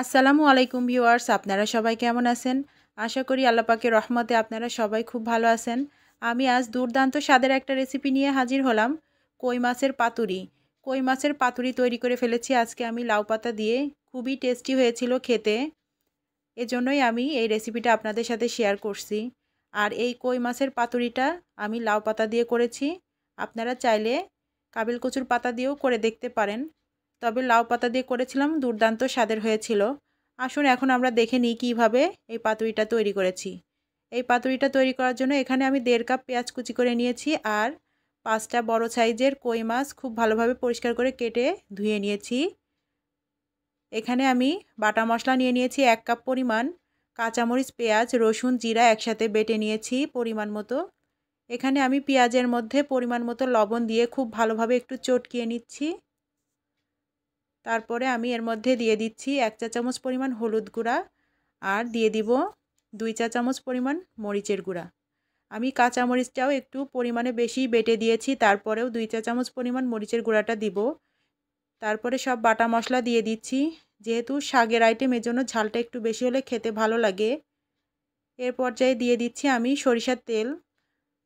আসসালামু আলাইকুম ভিউয়ার্স আপনারা সবাই কেমন আছেন আশা করি আল্লাপাকে রহমতে আপনারা সবাই খুব ভালো আছেন আমি আজ দুর্দান্ত স্বাদের একটা রেসিপি নিয়ে হাজির হলাম কই মাছের পাতুরি কই মাছের পাতুরি তৈরি করে ফেলেছি আজকে আমি লাউ পাতা দিয়ে খুবই টেস্টি হয়েছিল খেতে এজন্যই আমি এই রেসিপিটা আপনাদের সাথে শেয়ার করছি আর এই কই মাছের পাতুরিটা আমি লাউ পাতা দিয়ে করেছি আপনারা চাইলে কাবিল কচুর পাতা দিয়েও করে দেখতে পারেন তবে লাউ পাতা দিয়ে করেছিলাম দুর্দান্ত স্বাদের হয়েছিল আসুন এখন আমরা দেখে নিই কীভাবে এই পাতুরিটা তৈরি করেছি এই পাতুরিটা তৈরি করার জন্য এখানে আমি দেড় কাপ পেঁয়াজ কুচি করে নিয়েছি আর পাঁচটা বড় সাইজের কই মাছ খুব ভালোভাবে পরিষ্কার করে কেটে ধুয়ে নিয়েছি এখানে আমি বাটা মশলা নিয়ে নিয়েছি এক কাপ পরিমাণ কাঁচামরিচ পেঁয়াজ রসুন জিরা একসাথে বেটে নিয়েছি পরিমাণ মতো এখানে আমি পেঁয়াজের মধ্যে পরিমাণ মতো লবণ দিয়ে খুব ভালোভাবে একটু চটকিয়ে নিচ্ছি তারপরে আমি এর মধ্যে দিয়ে দিচ্ছি এক চা চামচ পরিমাণ হলুদ গুঁড়া আর দিয়ে দিব দুই চা চামচ পরিমাণ মরিচের গুঁড়া আমি কাঁচা মরিচটাও একটু পরিমাণে বেশি বেটে দিয়েছি তারপরেও দুই চা চামচ পরিমাণ মরিচের গুঁড়াটা দিব তারপরে সব বাটা মশলা দিয়ে দিচ্ছি যেহেতু শাগের এর জন্য ঝালটা একটু বেশি হলে খেতে ভালো লাগে এর পর্যায়ে দিয়ে দিচ্ছি আমি সরিষার তেল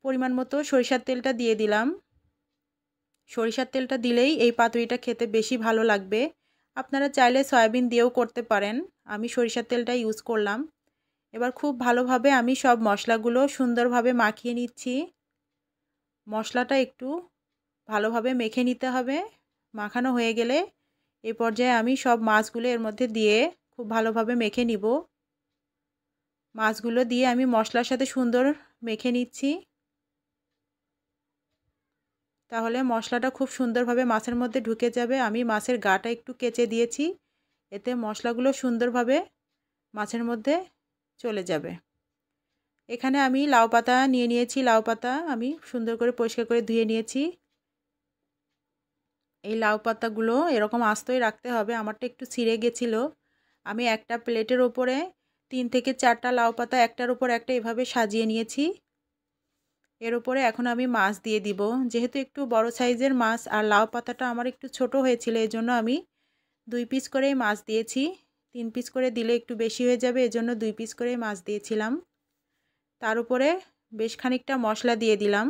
পরিমাণ মতো সরিষার তেলটা দিয়ে দিলাম সরিষার তেলটা দিলেই এই পাতুরিটা খেতে বেশি ভালো লাগবে আপনারা চাইলে সয়াবিন দিয়েও করতে পারেন আমি সরিষার তেলটা ইউজ করলাম এবার খুব ভালোভাবে আমি সব মশলাগুলো সুন্দরভাবে মাখিয়ে নিচ্ছি মশলাটা একটু ভালোভাবে মেখে নিতে হবে মাখানো হয়ে গেলে এই পর্যায়ে আমি সব মাছগুলো এর মধ্যে দিয়ে খুব ভালোভাবে মেখে নিব মাছগুলো দিয়ে আমি মশলার সাথে সুন্দর মেখে নিচ্ছি তাহলে মশলাটা খুব সুন্দরভাবে মাছের মধ্যে ঢুকে যাবে আমি মাছের গাটা একটু কেচে দিয়েছি এতে মশলাগুলো সুন্দরভাবে মাছের মধ্যে চলে যাবে এখানে আমি লাউ পাতা নিয়ে নিয়েছি লাউ পাতা আমি সুন্দর করে পরিষ্কার করে ধুয়ে নিয়েছি এই লাউ পাতাগুলো এরকম আস্তই রাখতে হবে আমারটা একটু ছিঁড়ে গেছিল আমি একটা প্লেটের ওপরে তিন থেকে চারটা লাউ পাতা একটার ওপর একটা এভাবে সাজিয়ে নিয়েছি এর উপরে এখন আমি মাছ দিয়ে দিব যেহেতু একটু বড় সাইজের মাছ আর লাউ পাতাটা আমার একটু ছোট হয়েছিল এই জন্য আমি দুই পিস করে মাছ দিয়েছি তিন পিস করে দিলে একটু বেশি হয়ে যাবে এজন্য দুই পিস করে মাছ দিয়েছিলাম তার উপরে বেশ খানিকটা মশলা দিয়ে দিলাম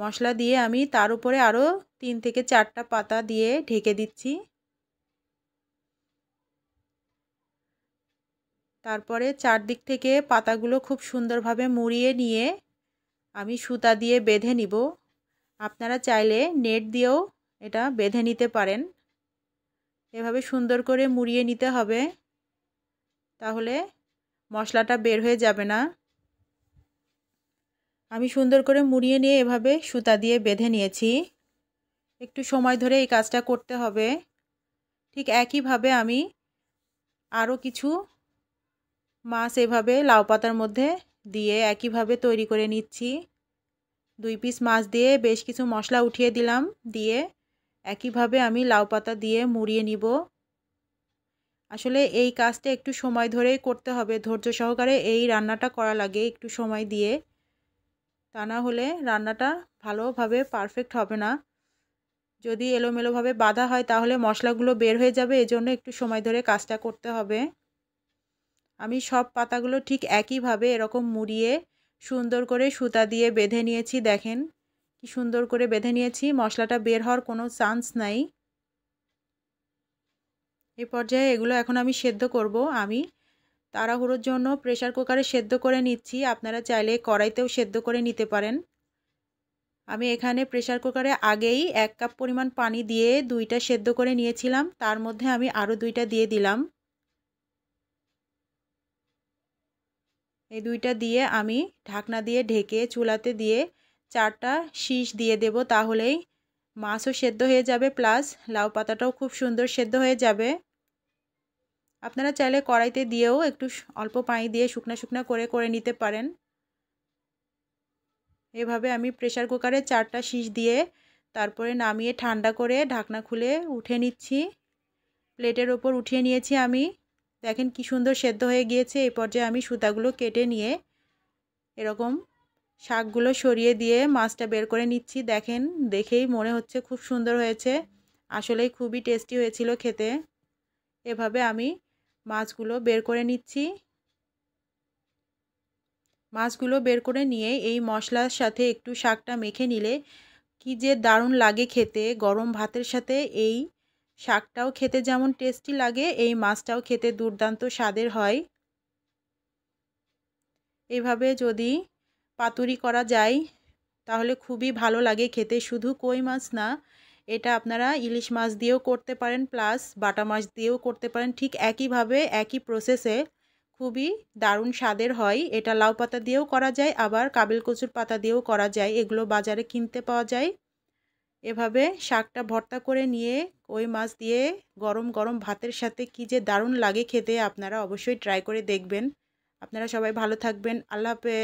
মশলা দিয়ে আমি তার উপরে আরও তিন থেকে চারটা পাতা দিয়ে ঢেকে দিচ্ছি তারপরে চারদিক থেকে পাতাগুলো খুব সুন্দরভাবে মুড়িয়ে নিয়ে আমি সুতা দিয়ে বেঁধে নিব আপনারা চাইলে নেট দিয়েও এটা বেঁধে নিতে পারেন এভাবে সুন্দর করে মুড়িয়ে নিতে হবে তাহলে মশলাটা বের হয়ে যাবে না আমি সুন্দর করে মুড়িয়ে নিয়ে এভাবে সুতা দিয়ে বেঁধে নিয়েছি একটু সময় ধরে এই কাজটা করতে হবে ঠিক একইভাবে আমি আরও কিছু মাছ এভাবে লাউ পাতার মধ্যে দিয়ে একইভাবে তৈরি করে নিচ্ছি দুই পিস মাছ দিয়ে বেশ কিছু মশলা উঠিয়ে দিলাম দিয়ে একইভাবে আমি লাউ পাতা দিয়ে মুড়িয়ে নিব আসলে এই কাজটা একটু সময় ধরেই করতে হবে ধৈর্য সহকারে এই রান্নাটা করা লাগে একটু সময় দিয়ে তা না হলে রান্নাটা ভালোভাবে পারফেক্ট হবে না যদি এলোমেলোভাবে বাধা হয় তাহলে মশলাগুলো বের হয়ে যাবে এজন্য একটু সময় ধরে কাজটা করতে হবে আমি সব পাতাগুলো ঠিক একইভাবে এরকম মুড়িয়ে সুন্দর করে সুতা দিয়ে বেঁধে নিয়েছি দেখেন কি সুন্দর করে বেঁধে নিয়েছি মশলাটা বের হওয়ার কোনো চান্স নাই এ পর্যায়ে এগুলো এখন আমি সেদ্ধ করব আমি তাড়াহুড়োর জন্য প্রেশার কুকারে সেদ্ধ করে নিচ্ছি আপনারা চাইলে কড়াইতেও সেদ্ধ করে নিতে পারেন আমি এখানে প্রেশার কুকারে আগেই এক কাপ পরিমাণ পানি দিয়ে দুইটা সেদ্ধ করে নিয়েছিলাম তার মধ্যে আমি আরও দুইটা দিয়ে দিলাম এই দুইটা দিয়ে আমি ঢাকনা দিয়ে ঢেকে চুলাতে দিয়ে চারটা শীষ দিয়ে দেব তাহলেই মাছও সেদ্ধ হয়ে যাবে প্লাস লাউ পাতাটাও খুব সুন্দর সেদ্ধ হয়ে যাবে আপনারা চাইলে কড়াইতে দিয়েও একটু অল্প পানি দিয়ে শুকনা শুকনা করে করে নিতে পারেন এভাবে আমি প্রেশার কুকারে চারটা শীষ দিয়ে তারপরে নামিয়ে ঠান্ডা করে ঢাকনা খুলে উঠে নিচ্ছি প্লেটের ওপর উঠিয়ে নিয়েছি আমি দেখেন কি সুন্দর সেদ্ধ হয়ে গিয়েছে এই পর্যায়ে আমি সুতাগুলো কেটে নিয়ে এরকম শাকগুলো সরিয়ে দিয়ে মাছটা বের করে নিচ্ছি দেখেন দেখেই মনে হচ্ছে খুব সুন্দর হয়েছে আসলেই খুবই টেস্টি হয়েছিল খেতে এভাবে আমি মাছগুলো বের করে নিচ্ছি মাছগুলো বের করে নিয়ে এই মশলার সাথে একটু শাকটা মেখে নিলে কি যে দারুণ লাগে খেতে গরম ভাতের সাথে এই শাকটাও খেতে যেমন টেস্টি লাগে এই মাছটাও খেতে দুর্দান্ত স্বাদের হয় এভাবে যদি পাতুরি করা যায় তাহলে খুবই ভালো লাগে খেতে শুধু কই মাছ না এটা আপনারা ইলিশ মাছ দিয়েও করতে পারেন প্লাস বাটা মাছ দিয়েও করতে পারেন ঠিক একইভাবে একই প্রসেসে খুবই দারুণ স্বাদের হয় এটা লাউ পাতা দিয়েও করা যায় আবার কাবিল কচুর পাতা দিয়েও করা যায় এগুলো বাজারে কিনতে পাওয়া যায় এভাবে শাকটা ভর্তা করে নিয়ে কই মাছ দিয়ে গরম গরম ভাতের সাথে কি যে দারুণ লাগে খেতে আপনারা অবশ্যই ট্রাই করে দেখবেন আপনারা সবাই ভালো থাকবেন আল্লাহ হাফেজ